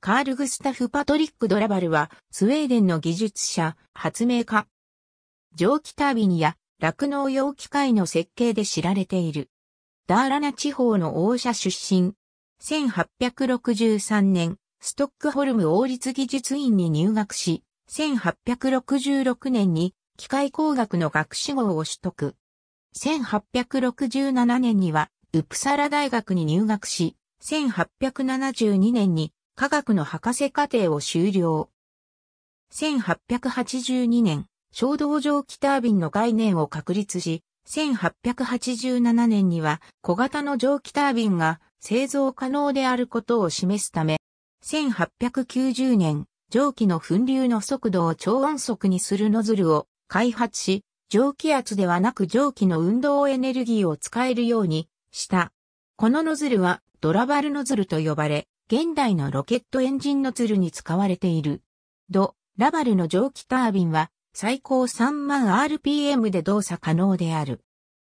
カール・グスタフ・パトリック・ドラバルは、スウェーデンの技術者、発明家。蒸気タービンや酪農用機械の設計で知られている。ダーラナ地方の王者出身。1863年、ストックホルム王立技術院に入学し、1866年に機械工学の学士号を取得。1867年には、ウプサラ大学に入学し、1872年に科学の博士課程を修了。1882年、小道気タービンの概念を確立し、1887年には小型の蒸気タービンが製造可能であることを示すため、1890年、蒸気の噴流の速度を超音速にするノズルを開発し、蒸気圧ではなく蒸気の運動エネルギーを使えるようにした。このノズルはドラバルノズルと呼ばれ、現代のロケットエンジンのツルに使われている。ド、ラバルの蒸気タービンは最高3万 RPM で動作可能である。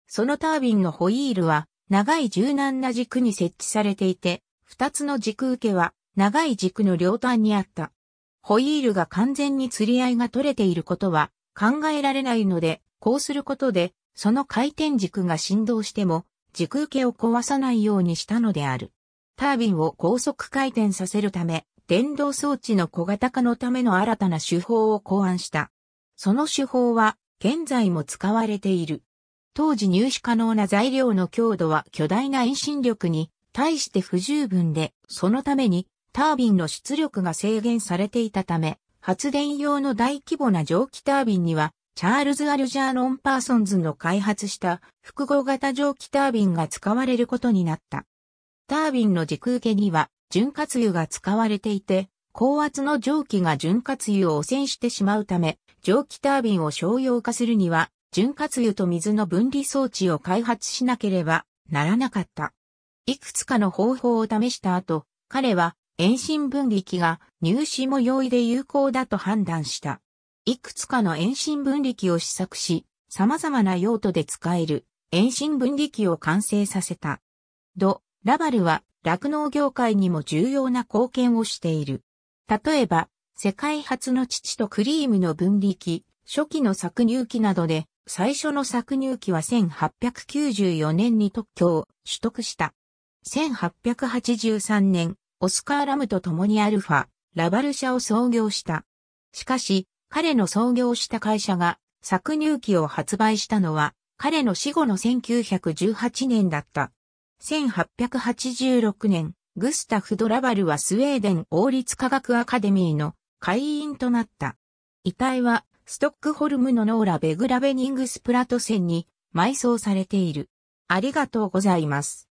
そのタービンのホイールは長い柔軟な軸に設置されていて、二つの軸受けは長い軸の両端にあった。ホイールが完全に釣り合いが取れていることは考えられないので、こうすることで、その回転軸が振動しても、軸受けを壊さないようにしたのである。タービンを高速回転させるため、電動装置の小型化のための新たな手法を考案した。その手法は、現在も使われている。当時入手可能な材料の強度は巨大な遠心力に対して不十分で、そのためにタービンの出力が制限されていたため、発電用の大規模な蒸気タービンには、チャールズ・アルジャーノン・パーソンズの開発した複合型蒸気タービンが使われることになった。タービンの軸受けには潤滑油が使われていて、高圧の蒸気が潤滑油を汚染してしまうため、蒸気タービンを商用化するには、潤滑油と水の分離装置を開発しなければならなかった。いくつかの方法を試した後、彼は遠心分離機が入試も容易で有効だと判断した。いくつかの遠心分離機を試作し、様々な用途で使える遠心分離機を完成させた。ド、ラバルは酪農業界にも重要な貢献をしている。例えば、世界初の乳とクリームの分離機、初期の搾乳機などで、最初の搾乳機は1894年に特許を取得した。1883年、オスカー・ラムと共にアルファ、ラバル社を創業した。しかし、彼の創業した会社が搾乳機を発売したのは、彼の死後の1918年だった。1886年、グスタフ・ドラバルはスウェーデン王立科学アカデミーの会員となった。遺体は、ストックホルムのノーラ・ベグラベニングスプラトセンに埋葬されている。ありがとうございます。